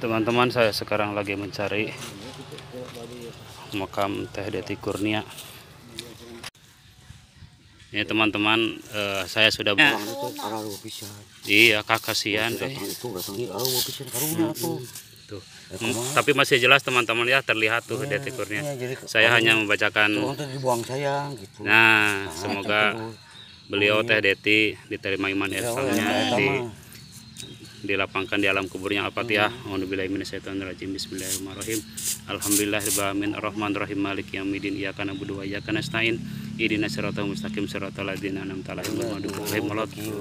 teman-teman saya sekarang lagi mencari makam Teh Deti Kurnia ini teman-teman uh, saya sudah ya. iya kak kasihan hmm, tapi masih jelas teman-teman ya terlihat tuh ya, Deti Kurnia ya, jadi, saya hanya membacakan saya, gitu. nah, nah semoga beliau iya. Teh Deti diterima iman ya, di dilapangkan di alam kuburnya Al-Fatihah. Hmm. Bismillahirrahmanirrahim. Bismillahirrahmanirrahim. Alhamdulillahirrahmanirrahim. rahman rahim Malik yamidin. Iyaka nabudu wa iyaka nasta'in. Idina sirata mustaqim sirata ladina anam ta'alahim. Wa